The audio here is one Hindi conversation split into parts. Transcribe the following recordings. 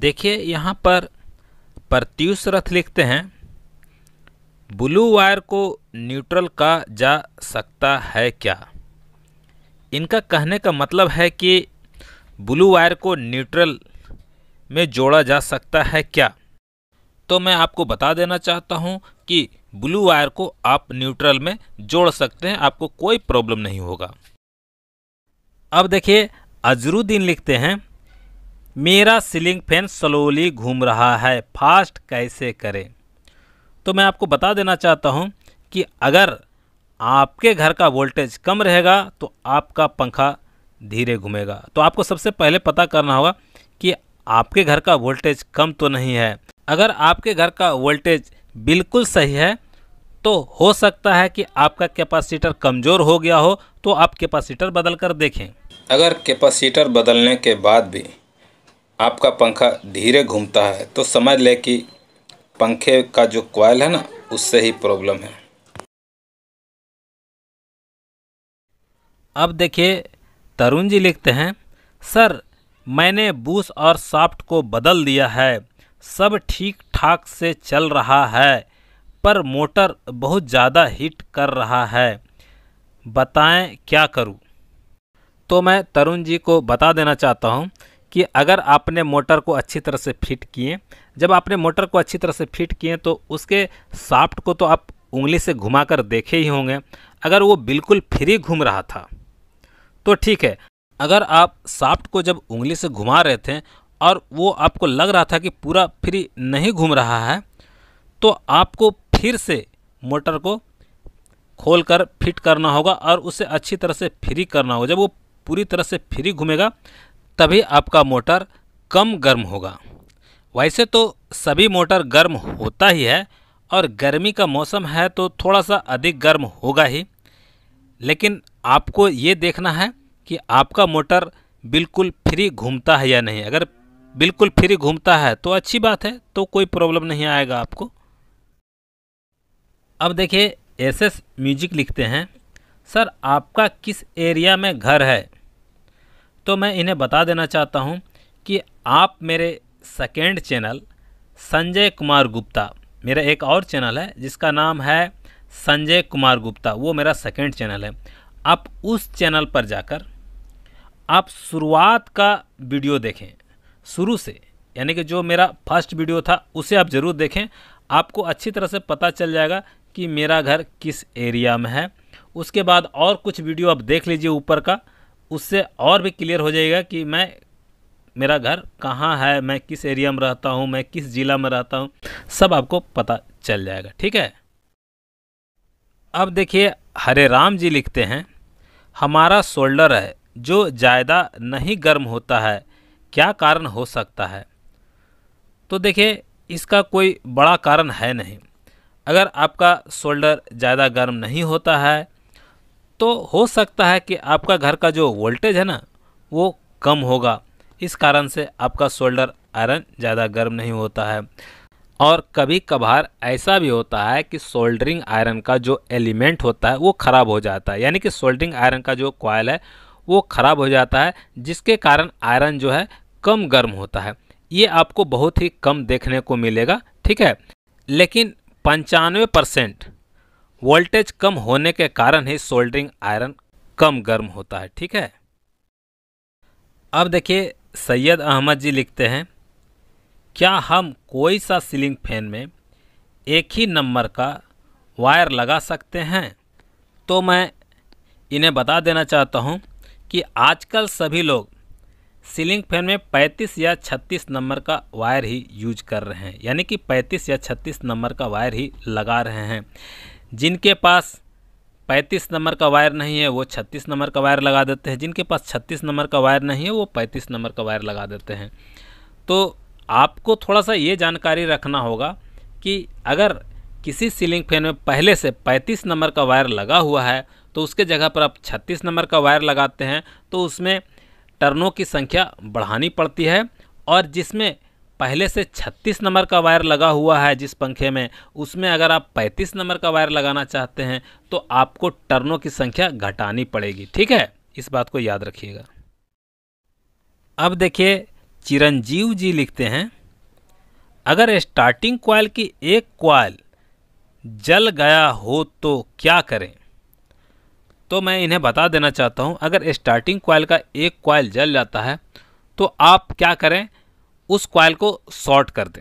देखिए यहाँ पर प्रत्युष रथ लिखते हैं ब्लू वायर को न्यूट्रल कहा जा सकता है क्या इनका कहने का मतलब है कि ब्लू वायर को न्यूट्रल में जोड़ा जा सकता है क्या तो मैं आपको बता देना चाहता हूँ कि ब्लू वायर को आप न्यूट्रल में जोड़ सकते हैं आपको कोई प्रॉब्लम नहीं होगा अब देखिए अजरुद्दीन लिखते हैं मेरा सीलिंग फैन स्लोली घूम रहा है फास्ट कैसे करें तो मैं आपको बता देना चाहता हूं कि अगर आपके घर का वोल्टेज कम रहेगा तो आपका पंखा धीरे घूमेगा तो आपको सबसे पहले पता करना होगा कि आपके घर का वोल्टेज कम तो नहीं है अगर आपके घर का वोल्टेज बिल्कुल सही है तो हो सकता है कि आपका कैपेसिटर कमज़ोर हो गया हो तो आप कैपेसिटर बदल कर देखें अगर कैपेसिटर बदलने के बाद भी आपका पंखा धीरे घूमता है तो समझ लें कि पंखे का जो कॉयल है ना उससे ही प्रॉब्लम है अब देखिए तरुण जी लिखते हैं सर मैंने बूस और साफ्ट को बदल दिया है सब ठीक ठाक से चल रहा है पर मोटर बहुत ज़्यादा हीट कर रहा है बताएं क्या करूं? तो मैं तरुण जी को बता देना चाहता हूं कि अगर आपने मोटर को अच्छी तरह से फिट किए जब आपने मोटर को अच्छी तरह से फिट किए तो उसके साफ्ट को तो आप उंगली से घुमा कर देखे ही होंगे अगर वो बिल्कुल फ्री घूम रहा था तो ठीक है अगर आप साफ्ट को जब उंगली से घुमा रहे थे और वो आपको लग रहा था कि पूरा फ्री नहीं घूम रहा है तो आपको फिर से मोटर को खोल कर फिट करना होगा और उसे अच्छी तरह से फ्री करना होगा जब वो पूरी तरह से फ्री घूमेगा तभी आपका मोटर कम गर्म होगा वैसे तो सभी मोटर गर्म होता ही है और गर्मी का मौसम है तो थोड़ा सा अधिक गर्म होगा ही लेकिन आपको ये देखना है कि आपका मोटर बिल्कुल फ्री घूमता है या नहीं अगर बिल्कुल फ्री घूमता है तो अच्छी बात है तो कोई प्रॉब्लम नहीं आएगा आपको अब देखिए एस एस म्यूजिक लिखते हैं सर आपका किस एरिया में घर है तो मैं इन्हें बता देना चाहता हूँ कि आप मेरे सेकेंड चैनल संजय कुमार गुप्ता मेरा एक और चैनल है जिसका नाम है संजय कुमार गुप्ता वो मेरा सेकेंड चैनल है आप उस चैनल पर जाकर आप शुरुआत का वीडियो देखें शुरू से यानी कि जो मेरा फर्स्ट वीडियो था उसे आप ज़रूर देखें आपको अच्छी तरह से पता चल जाएगा कि मेरा घर किस एरिया में है उसके बाद और कुछ वीडियो आप देख लीजिए ऊपर का उससे और भी क्लियर हो जाएगा कि मैं मेरा घर कहाँ है मैं किस एरिया में रहता हूँ मैं किस ज़िला में रहता हूँ सब आपको पता चल जाएगा ठीक है अब देखिए हरे राम जी लिखते हैं हमारा शोल्डर है जो ज़्यादा नहीं गर्म होता है क्या कारण हो सकता है तो देखिए इसका कोई बड़ा कारण है नहीं अगर आपका शोल्डर ज़्यादा गर्म नहीं होता है तो हो सकता है कि आपका घर का जो वोल्टेज है ना वो कम होगा इस कारण से आपका शोल्डर आयरन ज़्यादा गर्म नहीं होता है और कभी कभार ऐसा भी होता है कि सोल्डरिंग आयरन का जो एलिमेंट होता है वो ख़राब हो जाता है यानी कि सोल्डरिंग आयरन का जो कॉयल है वो ख़राब हो जाता है जिसके कारण आयरन जो है कम गर्म होता है ये आपको बहुत ही कम देखने को मिलेगा ठीक है लेकिन पंचानवे परसेंट वोल्टेज कम होने के कारण ही सोल्डरिंग आयरन कम गर्म होता है ठीक है अब देखिए सैयद अहमद जी लिखते हैं क्या हम कोई सा सीलिंग फैन में एक ही नंबर का वायर लगा सकते हैं तो मैं इन्हें बता देना चाहता हूं कि आजकल सभी लोग सीलिंग फैन में 35 या 36 नंबर का वायर ही यूज कर रहे हैं यानी कि 35 या 36 नंबर का वायर ही लगा रहे हैं जिनके पास पैंतीस नंबर का वायर नहीं है वो छत्तीस नंबर का वायर लगा देते हैं जिनके पास छत्तीस नंबर का वायर नहीं है वो पैंतीस नंबर का वायर लगा देते हैं तो आपको थोड़ा सा ये जानकारी रखना होगा कि अगर किसी सीलिंग फैन में पहले से 35 नंबर का वायर लगा हुआ है तो उसके जगह पर आप 36 नंबर का वायर लगाते हैं तो उसमें टर्नों की संख्या बढ़ानी पड़ती है और जिसमें पहले से 36 नंबर का वायर लगा हुआ है जिस पंखे में उसमें अगर आप 35 नंबर का वायर लगाना चाहते हैं तो आपको टर्नों की संख्या घटानी पड़ेगी ठीक है इस बात को याद रखिएगा अब देखिए चिरंजीव जी लिखते हैं अगर स्टार्टिंग क्वाइल की एक क्वाइल जल गया हो तो क्या करें तो मैं इन्हें बता देना चाहता हूं अगर स्टार्टिंग क्वाइल का एक क्वाइल जल जाता है तो आप क्या करें उस क्वाइल को शॉर्ट कर दें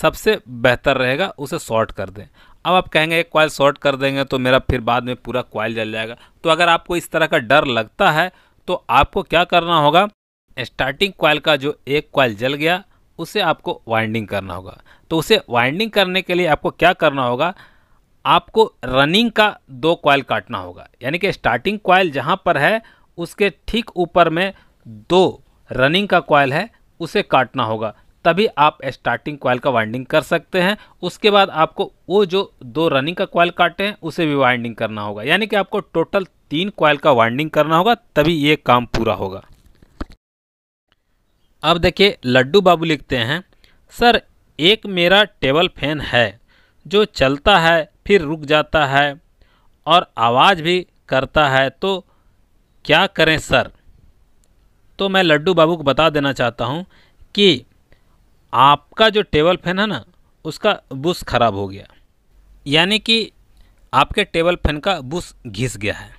सबसे बेहतर रहेगा उसे शॉर्ट कर दें अब आप कहेंगे एक क्वाइल शॉर्ट कर देंगे तो मेरा फिर बाद में पूरा क्वाइल जल जाएगा तो अगर आपको इस तरह का डर लगता है तो आपको क्या करना होगा स्टार्टिंग क्वाइल का जो एक क्वाइल जल गया उसे आपको वाइंडिंग करना होगा तो उसे वाइंडिंग करने के लिए आपको क्या करना होगा आपको रनिंग का दो क्वाइल काटना होगा यानी कि स्टार्टिंग क्वाइल जहाँ पर है उसके ठीक ऊपर में दो रनिंग का क्वाइल है उसे काटना होगा तभी आप स्टार्टिंग क्वाइल का वाइंडिंग कर सकते हैं उसके बाद आपको वो जो दो रनिंग का क्वाइल काटे हैं उसे भी वाइंडिंग करना होगा यानी कि आपको टोटल तीन क्वाइल का वाइंडिंग करना होगा तभी ये काम पूरा होगा अब देखिए लड्डू बाबू लिखते हैं सर एक मेरा टेबल फैन है जो चलता है फिर रुक जाता है और आवाज़ भी करता है तो क्या करें सर तो मैं लड्डू बाबू को बता देना चाहता हूँ कि आपका जो टेबल फैन है ना उसका बुश खराब हो गया यानी कि आपके टेबल फैन का बुश घिस गया है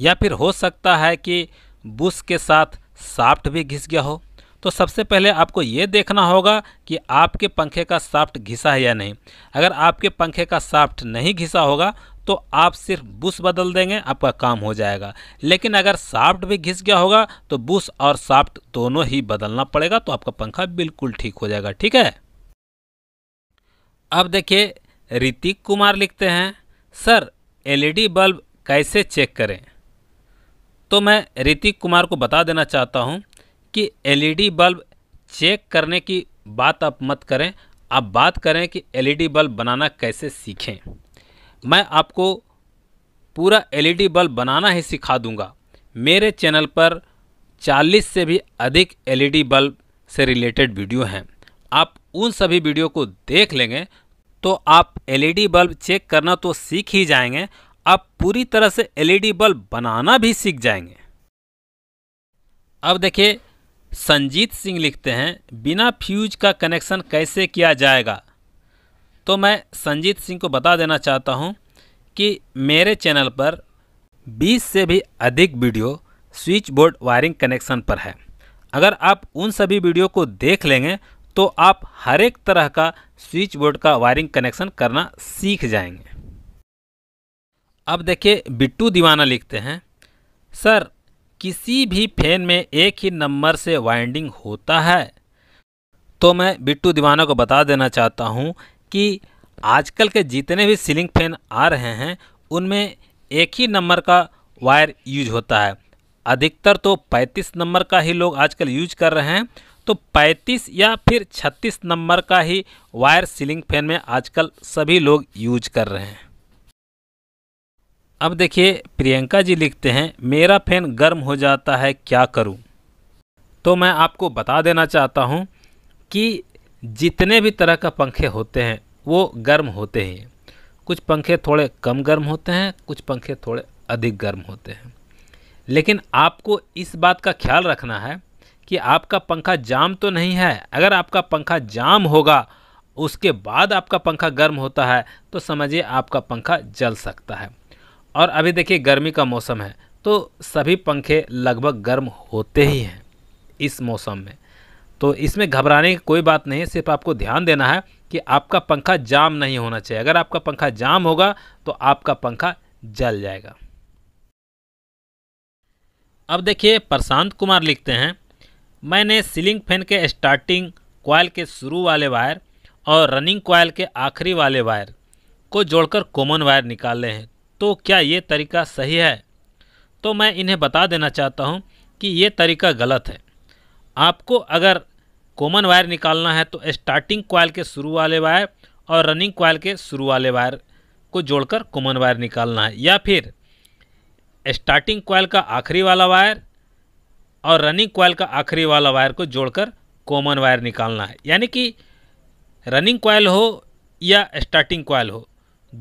या फिर हो सकता है कि बुश के साथ साफ्ट भी घिस गया हो तो सबसे पहले आपको ये देखना होगा कि आपके पंखे का साफ्ट घिसा है या नहीं अगर आपके पंखे का साफ्ट नहीं घिसा होगा तो आप सिर्फ बुश बदल देंगे आपका काम हो जाएगा लेकिन अगर साफ्ट भी घिस गया होगा तो बुश और साफ्ट दोनों ही बदलना पड़ेगा तो आपका पंखा बिल्कुल ठीक हो जाएगा ठीक है अब देखिए ऋतिक कुमार लिखते हैं सर एलईडी बल्ब कैसे चेक करें तो मैं ऋतिक कुमार को बता देना चाहता हूँ कि एलईडी बल्ब चेक करने की बात आप मत करें आप बात करें कि एलईडी बल्ब बनाना कैसे सीखें मैं आपको पूरा एलईडी बल्ब बनाना ही सिखा दूंगा मेरे चैनल पर 40 से भी अधिक एलईडी बल्ब से रिलेटेड वीडियो हैं आप उन सभी वीडियो को देख लेंगे तो आप एलईडी बल्ब चेक करना तो सीख ही जाएंगे आप पूरी तरह से एलईडी बल्ब बनाना भी सीख जाएंगे अब देखिए संजीत सिंह लिखते हैं बिना फ्यूज का कनेक्शन कैसे किया जाएगा तो मैं संजीत सिंह को बता देना चाहता हूँ कि मेरे चैनल पर 20 से भी अधिक video switch board wiring connection पर है अगर आप उन सभी वीडियो को देख लेंगे तो आप हर एक तरह का स्विच बोर्ड का वायरिंग कनेक्शन करना सीख जाएंगे अब देखिए बिट्टू दीवाना लिखते हैं सर किसी भी फैन में एक ही नंबर से वाइंडिंग होता है तो मैं बिट्टू दीवाना को बता देना चाहता हूँ कि आजकल के जितने भी सीलिंग फैन आ रहे हैं उनमें एक ही नंबर का वायर यूज होता है अधिकतर तो 35 नंबर का ही लोग आजकल यूज कर रहे हैं तो 35 या फिर 36 नंबर का ही वायर सीलिंग फैन में आजकल सभी लोग यूज कर रहे हैं अब देखिए प्रियंका जी लिखते हैं मेरा फैन गर्म हो जाता है क्या करूं? तो मैं आपको बता देना चाहता हूं कि जितने भी तरह का पंखे होते हैं वो गर्म होते ही हैं कुछ पंखे थोड़े कम गर्म होते हैं कुछ पंखे थोड़े अधिक गर्म होते हैं लेकिन आपको इस बात का ख्याल रखना है कि आपका पंखा जाम तो नहीं है अगर आपका पंखा जाम होगा उसके बाद आपका पंखा गर्म होता है तो समझिए आपका पंखा जल सकता है और अभी देखिए गर्मी का मौसम है तो सभी पंखे लगभग गर्म होते ही हैं इस मौसम में तो इसमें घबराने की कोई बात नहीं सिर्फ आपको ध्यान देना है कि आपका पंखा जाम नहीं होना चाहिए अगर आपका पंखा जाम होगा तो आपका पंखा जल जाएगा अब देखिए प्रशांत कुमार लिखते हैं मैंने सीलिंग फैन के स्टार्टिंग कॉयल के शुरू वाले वायर और रनिंग कॉयल के आखिरी वाले वायर को जोड़कर कॉमन वायर निकाल निकाले हैं तो क्या ये तरीका सही है तो मैं इन्हें बता देना चाहता हूँ कि ये तरीका गलत है आपको अगर कॉमन वायर निकालना है तो स्टार्टिंग कॉयल के शुरू वाले वायर और रनिंग कॉयल के शुरू वाले वायर को जोड़कर कॉमन वायर निकालना है या फिर स्टार्टिंग कॉयल का आखिरी वाला वायर और रनिंग कॉयल का आखिरी वाला वायर को जोड़कर कॉमन वायर निकालना है यानी कि रनिंग कॉयल हो या स्टार्टिंग कॉयल हो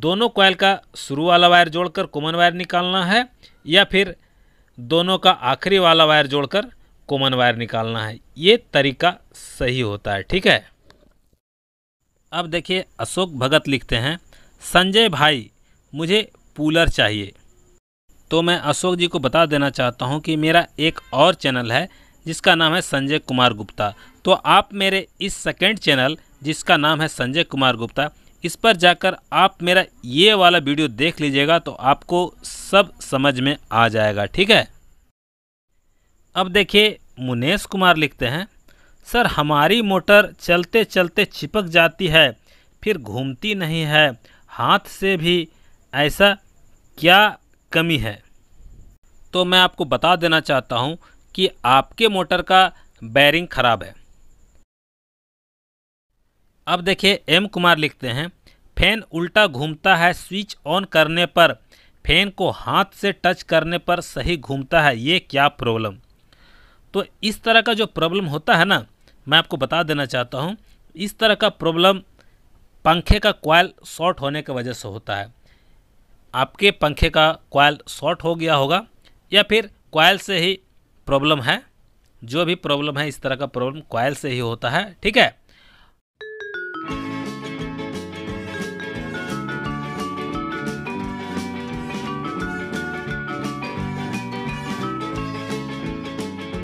दोनों क्वाइल का शुरू वाला वायर जोड़कर कॉमन वायर निकालना है या फिर दोनों का आखिरी वाला वायर जोड़कर कॉमन वायर निकालना है ये तरीका सही होता है ठीक है अब देखिए अशोक भगत लिखते हैं संजय भाई मुझे पूलर चाहिए तो मैं अशोक जी को बता देना चाहता हूँ कि मेरा एक और चैनल है जिसका नाम है संजय कुमार गुप्ता तो आप मेरे इस सेकेंड चैनल जिसका नाम है संजय कुमार गुप्ता इस पर जाकर आप मेरा ये वाला वीडियो देख लीजिएगा तो आपको सब समझ में आ जाएगा ठीक है अब देखिए मुनेश कुमार लिखते हैं सर हमारी मोटर चलते चलते चिपक जाती है फिर घूमती नहीं है हाथ से भी ऐसा क्या कमी है तो मैं आपको बता देना चाहता हूँ कि आपके मोटर का बैरिंग खराब है अब देखिए एम कुमार लिखते हैं फैन उल्टा घूमता है स्विच ऑन करने पर फैन को हाथ से टच करने पर सही घूमता है ये क्या प्रॉब्लम तो इस तरह का जो प्रॉब्लम होता है ना मैं आपको बता देना चाहता हूँ इस तरह का प्रॉब्लम पंखे का कॉयल शॉर्ट होने की वजह से होता है आपके पंखे का कॉयल शॉर्ट हो गया होगा या फिर कॉयल से ही प्रॉब्लम है जो भी प्रॉब्लम है इस तरह का प्रॉब्लम कॉयल से ही होता है ठीक है